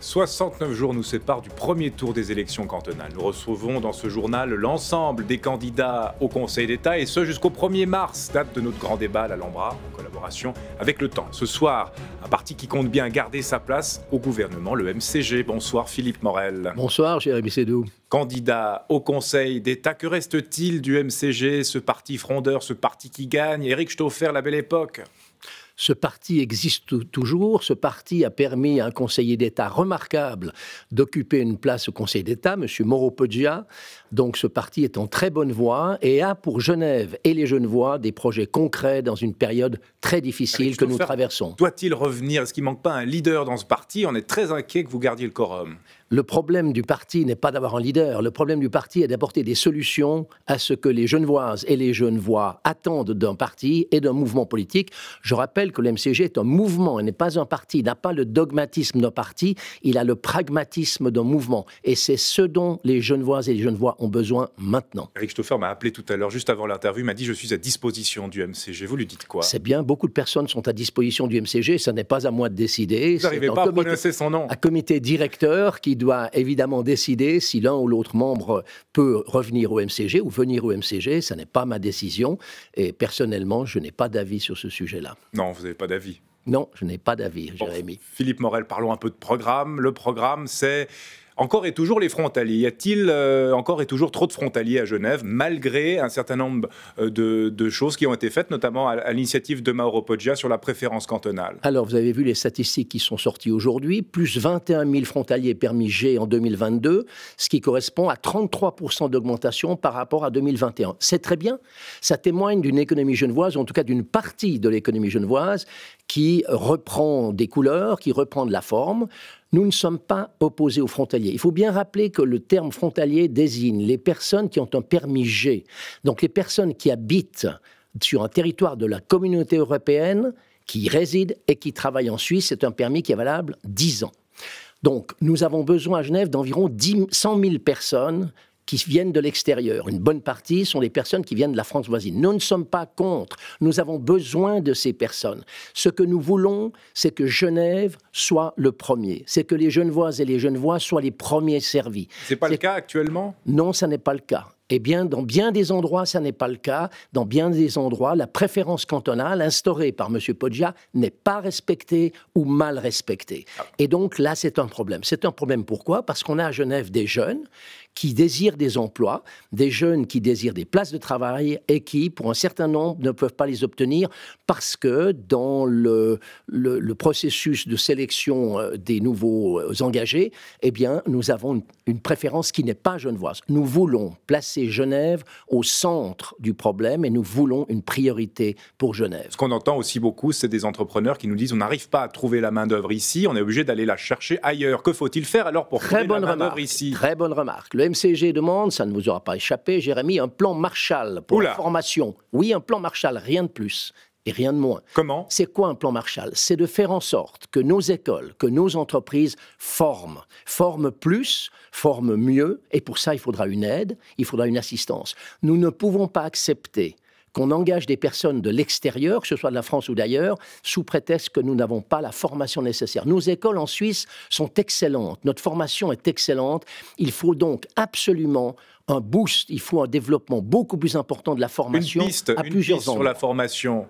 69 jours nous séparent du premier tour des élections cantonales. Nous recevons dans ce journal l'ensemble des candidats au Conseil d'État et ce jusqu'au 1er mars, date de notre grand débat à l'Alhambra, en collaboration avec le temps. Ce soir, un parti qui compte bien garder sa place au gouvernement, le MCG. Bonsoir Philippe Morel. Bonsoir Jérémy Sédou. Candidat au Conseil d'État, que reste-t-il du MCG, ce parti frondeur, ce parti qui gagne Éric Stoffer, la belle époque ce parti existe toujours. Ce parti a permis à un conseiller d'État remarquable d'occuper une place au Conseil d'État, M. Moro Poggia. Donc ce parti est en très bonne voie et a pour Genève et les Genevois des projets concrets dans une période très difficile que nous traversons. Doit-il revenir Est-ce qu'il manque pas un leader dans ce parti On est très inquiet que vous gardiez le quorum le problème du parti n'est pas d'avoir un leader, le problème du parti est d'apporter des solutions à ce que les Genevoises et les Genevois attendent d'un parti et d'un mouvement politique. Je rappelle que le MCG est un mouvement, il n'est pas un parti, il n'a pas le dogmatisme d'un parti, il a le pragmatisme d'un mouvement. Et c'est ce dont les Genevoises et les Genevois ont besoin maintenant. Eric Stoffer m'a appelé tout à l'heure, juste avant l'interview, m'a dit « je suis à disposition du MCG ». Vous lui dites quoi C'est bien, beaucoup de personnes sont à disposition du MCG, ça n'est pas à moi de décider. Vous n'arrivez pas à prononcer son nom Un comité directeur qui doit doit évidemment décider si l'un ou l'autre membre peut revenir au MCG ou venir au MCG. Ça n'est pas ma décision. Et personnellement, je n'ai pas d'avis sur ce sujet-là. Non, vous n'avez pas d'avis. Non, je n'ai pas d'avis, Jérémy. Philippe Morel, parlons un peu de programme. Le programme, c'est encore et toujours les frontaliers. Y a-t-il euh, encore et toujours trop de frontaliers à Genève, malgré un certain nombre euh, de, choses qui ont été faites, notamment à, l'initiative de Mauro Poggia sur la préférence cantonale Alors, vous avez vu les statistiques qui sont sorties aujourd'hui, plus 21 000 frontaliers permis G en 2022, ce qui correspond à 33 d'augmentation par rapport à 2021. C'est très bien, ça témoigne d'une économie genevoise, ou en tout cas d'une partie de l'économie genevoise, qui reprend des couleurs, qui reprend de la forme nous ne sommes pas opposés aux frontaliers. Il faut bien rappeler que le terme frontalier désigne les personnes qui ont un permis G, donc les personnes qui habitent sur un territoire de la communauté européenne, qui résident et qui travaillent en Suisse. C'est un permis qui est valable 10 ans. Donc, nous avons besoin à Genève d'environ 100 000 personnes qui viennent de l'extérieur. Une bonne partie sont les personnes qui viennent de la France voisine. Nous ne sommes pas contre. Nous avons besoin de ces personnes. Ce que nous voulons, c'est que Genève soit le premier. C'est que les Genevoises et les Genevois soient les premiers servis. C'est pas le cas actuellement Non, ça n'est pas le cas. Eh bien, dans bien des endroits, ça n'est pas le cas. Dans bien des endroits, la préférence cantonale instaurée par M. Poggia n'est pas respectée ou mal respectée. Ah. Et donc là, c'est un problème. C'est un problème pourquoi Parce qu'on a à Genève des jeunes qui désirent des emplois, des jeunes qui désirent des places de travail et qui, pour un certain nombre, ne peuvent pas les obtenir parce que dans le, le, processus de sélection euh, des nouveaux euh, engagés, eh bien, nous avons une, préférence qui n'est pas genevoise. Nous voulons placer Genève au centre du problème et nous voulons une priorité pour Genève. Ce qu'on entend aussi beaucoup, c'est des entrepreneurs qui nous disent on n'arrive pas à trouver la main-d'œuvre ici, on est obligé d'aller la chercher ailleurs. Que faut-il faire alors pour trouver la main-d'œuvre ici Très bonne remarque. Le L'MCG MCG demande, ça ne vous aura pas échappé, Jérémy, un plan Marshall pour la formation. Oui, un plan Marshall, rien de plus et rien de moins. Comment C'est quoi un plan Marshall C'est de faire en sorte que nos écoles, que nos entreprises forment, forment plus, forment mieux, et pour ça il faudra une aide, il faudra une assistance. Nous ne pouvons pas accepter qu'on engage des personnes de l'extérieur, que ce soit de la France ou d'ailleurs, sous prétexte que nous n'avons pas la formation nécessaire. Nos écoles en Suisse sont excellentes, notre formation est excellente, il faut donc absolument un boost, il faut un développement beaucoup plus important de la formation à plusieurs piste sur la formation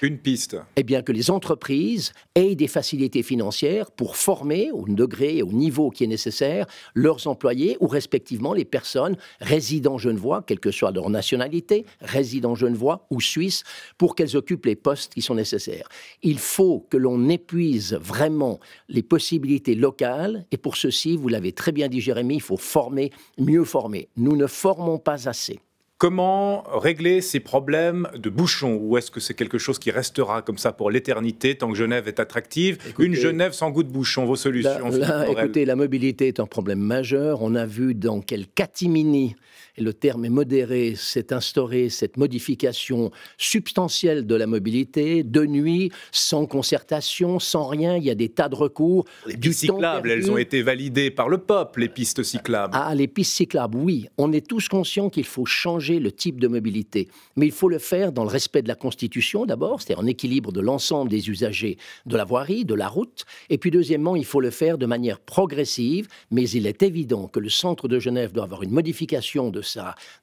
une piste. Eh bien, que les entreprises aient des facilités financières pour former au degré et au niveau qui est nécessaire leurs employés ou respectivement les personnes résidant Genevois, quelle que soit leur nationalité, résidant Genevois ou Suisse, pour qu'elles occupent les postes qui sont nécessaires. Il faut que l'on épuise vraiment les possibilités locales et pour ceci, vous l'avez très bien dit Jérémy, il faut former, mieux former. Nous ne formons pas assez. Comment régler ces problèmes de bouchons Ou est-ce que c'est quelque chose qui restera comme ça pour l'éternité tant que Genève est attractive Une Genève sans goût de bouchon, vos solutions Écoutez, la mobilité est un problème majeur. On a vu dans quel catimini et le terme est modéré, c'est instaurer cette modification substantielle de la mobilité, de nuit, sans concertation, sans rien. Il y a des tas de recours. Les pistes cyclables, elles ont été validées par le peuple, les pistes cyclables. Ah, les pistes cyclables, oui. On est tous conscients qu'il faut changer le type de mobilité. Mais il faut le faire dans le respect de la Constitution, d'abord, c'est-à-dire en équilibre de l'ensemble des usagers de la voirie, de la route. Et puis, deuxièmement, il faut le faire de manière progressive. Mais il est évident que le centre de Genève doit avoir une modification de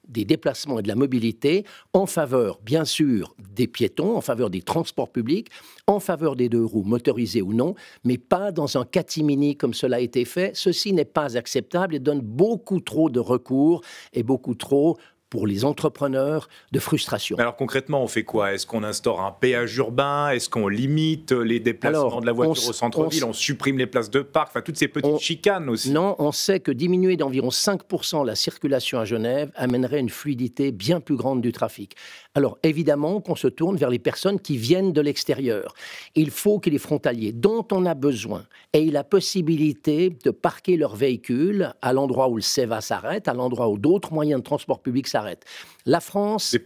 des déplacements et de la mobilité en faveur, bien sûr, des piétons, en faveur des transports publics, en faveur des deux roues, motorisées ou non, mais pas dans un catimini comme cela a été fait. Ceci n'est pas acceptable et donne beaucoup trop de recours et beaucoup trop pour les entrepreneurs de frustration. alors concrètement, on fait quoi Est-ce qu'on instaure un péage urbain Est-ce qu'on limite les déplacements de la voiture au centre-ville on, supprime les places de parc Enfin, toutes ces petites chicanes aussi. Non, on sait que diminuer d'environ 5% la circulation à Genève amènerait une fluidité bien plus grande du trafic. Alors évidemment qu'on se tourne vers les personnes qui viennent de l'extérieur. Il faut que les frontaliers dont on a besoin aient la possibilité de parquer leur véhicule à l'endroit où le SEVA s'arrête, à l'endroit où d'autres moyens de transport public s'arrêtent la France. des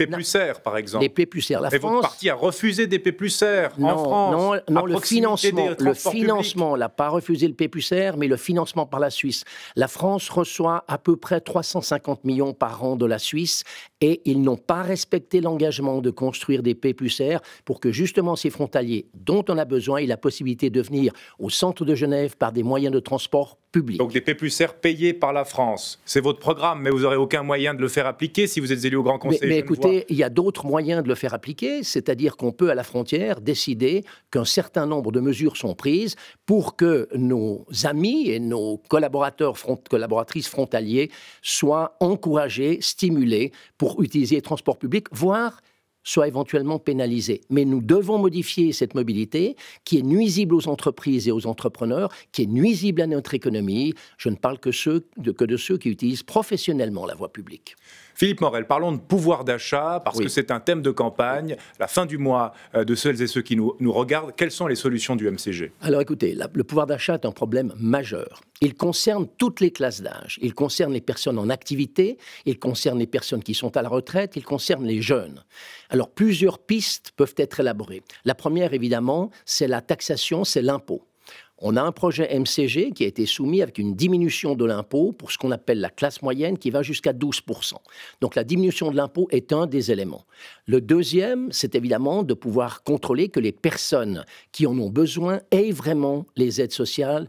par exemple. Les La votre parti a refusé des P+R en France. Non, non le financement, le financement, n'a pas refusé le P+R, mais le financement par la Suisse. La France reçoit à peu près 350 millions par an de la Suisse et ils n'ont pas respecté l'engagement de construire des P+R pour que justement ces frontaliers dont on a besoin aient la possibilité de venir au centre de Genève par des moyens de transport donc des P payés par la France. C'est votre programme, mais vous n'aurez aucun moyen de le faire appliquer si vous êtes élu au Grand Conseil. Mais, écoutez, il y a d'autres moyens de le faire appliquer, c'est-à-dire qu'on peut à la frontière décider qu'un certain nombre de mesures sont prises pour que nos amis et nos collaborateurs, collaboratrices frontaliers soient encouragés, stimulés pour utiliser les transports publics, voire Soit éventuellement pénalisée. Mais nous devons modifier cette mobilité qui est nuisible aux entreprises et aux entrepreneurs, qui est nuisible à notre économie. Je ne parle que, de, ceux qui utilisent professionnellement la voie publique. Philippe Morel, parlons de pouvoir d'achat, parce que c'est un thème de campagne, la fin du mois euh, de celles et ceux qui nous, regardent. Quelles sont les solutions du MCG Alors écoutez, le pouvoir d'achat est un problème majeur. Il concerne toutes les classes d'âge. Il concerne les personnes en activité, il concerne les personnes qui sont à la retraite, il concerne les jeunes. Alors plusieurs pistes peuvent être élaborées. La première, évidemment, c'est la taxation, c'est l'impôt. On a un projet MCG qui a été soumis avec une diminution de l'impôt pour ce qu'on appelle la classe moyenne qui va jusqu'à 12%. Donc la diminution de l'impôt est un des éléments. Le deuxième, c'est évidemment de pouvoir contrôler que les personnes qui en ont besoin aient vraiment les aides sociales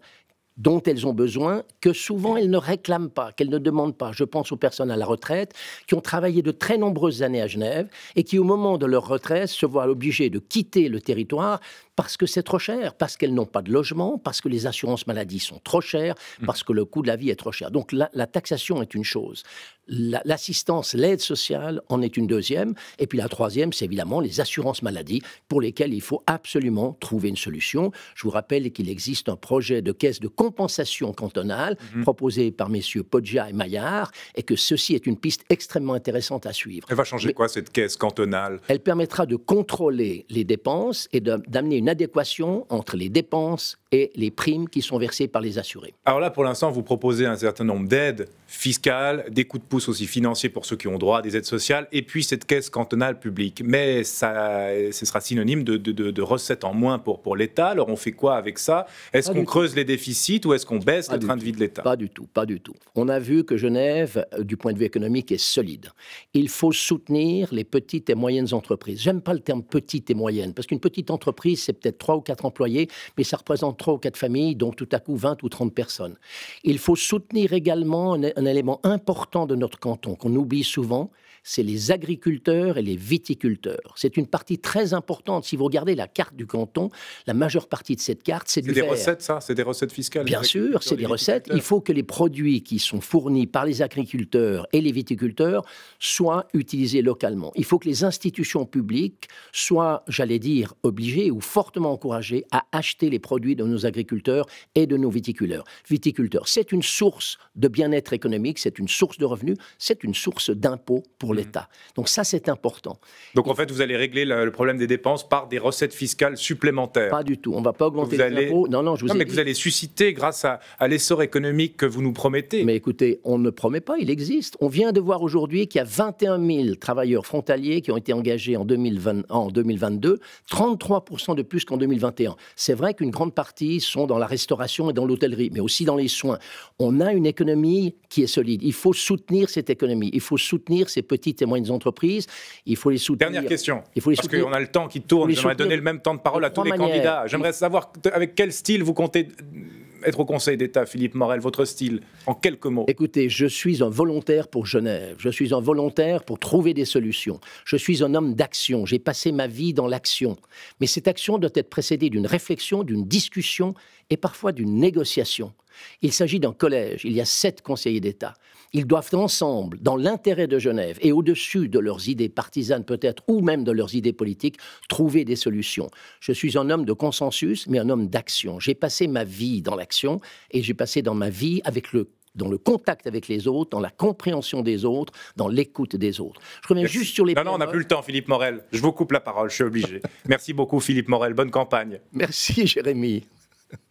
dont elles ont besoin, que souvent elles ne réclament pas, qu'elles ne demandent pas. Je pense aux personnes à la retraite qui ont travaillé de très nombreuses années à Genève et qui, au moment de leur retraite, se voient obligées de quitter le territoire parce que c'est trop cher, parce qu'elles n'ont pas de logement, parce que les assurances maladie sont trop chères, mm. parce que le coût de la vie est trop cher. Donc la, taxation est une chose. L'assistance, l'aide sociale en est une deuxième. Et puis la troisième, c'est évidemment les assurances maladie pour lesquelles il faut absolument trouver une solution. Je vous rappelle qu'il existe un projet de caisse de compensation cantonale mm-hmm. proposé par messieurs Poggia et Maillard et que ceci est une piste extrêmement intéressante à suivre. Elle va changer quoi cette caisse cantonale Elle permettra de contrôler les dépenses et d'amener une une adéquation entre les dépenses et les primes qui sont versées par les assurés. Alors là, pour l'instant, vous proposez un certain nombre d'aides fiscales, des coups de pouce aussi financiers pour ceux qui ont droit, à des aides sociales, et puis cette caisse cantonale publique. Mais ça, ce sera synonyme de, recettes en moins pour, pour l'État. Alors on fait quoi avec ça Est-ce qu'on creuse les déficits ou est-ce qu'on baisse le train de vie de l'État Pas du tout, pas du tout. On a vu que Genève, euh, du point de vue économique, est solide. Il faut soutenir les petites et moyennes entreprises. J'aime pas le terme petite et moyenne, parce qu'une petite entreprise, c'est peut-être trois ou quatre employés, mais ça représente trois ou quatre familles, dont tout à coup 20 ou 30 personnes. Il faut soutenir également un, élément important de notre canton qu'on oublie souvent, c'est les agriculteurs et les viticulteurs. C'est une partie très importante. Si vous regardez la carte du canton, la majeure partie de cette carte, c'est du des recettes, ça C'est des recettes fiscales Bien sûr, c'est des recettes. Il faut que les produits qui sont fournis par les agriculteurs et les viticulteurs soient utilisés localement. Il faut que les institutions publiques soient, j'allais dire, obligées ou fortement encouragées à acheter les produits de de nos agriculteurs et de nos viticulteurs. Viticulteurs, c'est une source de bien-être économique, c'est une source de revenus, c'est une source d'impôts pour mhm. l'État. Donc ça, c'est important. Donc en fait, vous allez régler le problème des dépenses par des recettes fiscales supplémentaires. Pas du tout. On ne va pas augmenter les impôts. Non, non, je vous mais vous allez susciter grâce à, l'essor économique que vous nous promettez. Mais écoutez, on ne promet pas, il existe. On vient de voir aujourd'hui qu'il y a 21 000 travailleurs frontaliers qui ont été engagés en, 2020, en 2022, 33 de plus qu'en 2021. C'est vrai qu'une grande partie sont dans la restauration et dans l'hôtellerie, mais aussi dans les soins. On a une économie qui est solide. Il faut soutenir cette économie. Il faut soutenir ces petites et moyennes entreprises. Il faut les soutenir. Dernière question. parce qu'on a le temps qui tourne. J'aimerais donner le même temps de parole à tous les candidats. J'aimerais savoir avec quel style vous comptez être au Conseil d'État, Philippe Morel, votre style, en quelques mots Écoutez, je suis un volontaire pour Genève, je suis un volontaire pour trouver des solutions, je suis un homme d'action, j'ai passé ma vie dans l'action. Mais cette action doit être précédée d'une réflexion, d'une discussion et parfois d'une négociation. Il s'agit d'un collège, il y a sept conseillers d'État. Ils doivent ensemble, dans l'intérêt de Genève et au-dessus de leurs idées partisanes peut-être, ou même de leurs idées politiques, trouver des solutions. Je suis un homme de consensus, mais un homme d'action. J'ai passé ma vie dans l'action et j'ai passé dans ma vie avec dans le contact avec les autres, dans la compréhension des autres, dans l'écoute des autres. Je reviens juste sur les. Non, non, on n'a plus le temps, Philippe Morel. Je vous coupe la parole, je suis obligé. Merci beaucoup, Philippe Morel. Bonne campagne. Merci, Jérémy.